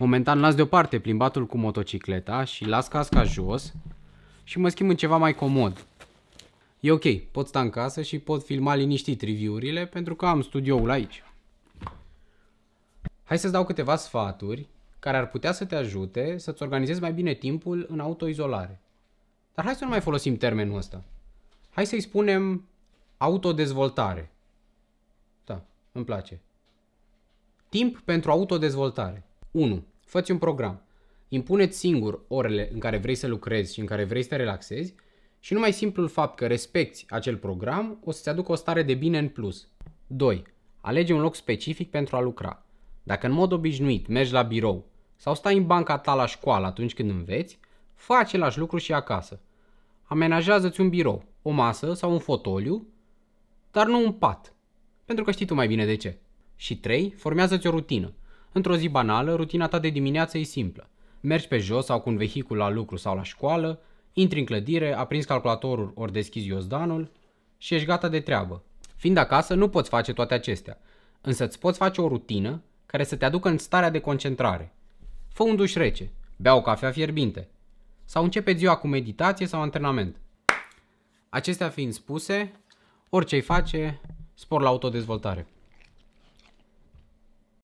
Momentan las deoparte plimbatul cu motocicleta și las casca jos și mă schimb în ceva mai comod. E ok, pot sta în casă și pot filma liniștit review-urile pentru că am studioul aici. Hai să-ți dau câteva sfaturi care ar putea să te ajute să-ți organizezi mai bine timpul în autoizolare. Dar hai să nu mai folosim termenul ăsta. Hai să-i spunem autodezvoltare. Da, îmi place. Timp pentru autodezvoltare. 1. Făți un program. Impuneți singur orele în care vrei să lucrezi și în care vrei să te relaxezi și numai simplul fapt că respecti acel program o să-ți aducă o stare de bine în plus. 2. Alege un loc specific pentru a lucra. Dacă în mod obișnuit mergi la birou sau stai în banca ta la școală atunci când înveți, fă același lucru și acasă. Amenajează-ți un birou, o masă sau un fotoliu, dar nu un pat, pentru că știi tu mai bine de ce. Și 3. Formează-ți o rutină. Într-o zi banală, rutina ta de dimineață e simplă. Mergi pe jos sau cu un vehicul la lucru sau la școală, intri în clădire, aprinzi calculatorul ori deschizi iozdanul și ești gata de treabă. Fiind acasă, nu poți face toate acestea, însă îți poți face o rutină care să te aducă în starea de concentrare. Fă un duș rece, bea o cafea fierbinte sau începe ziua cu meditație sau antrenament. Acestea fiind spuse, orice i face, spor la autodezvoltare.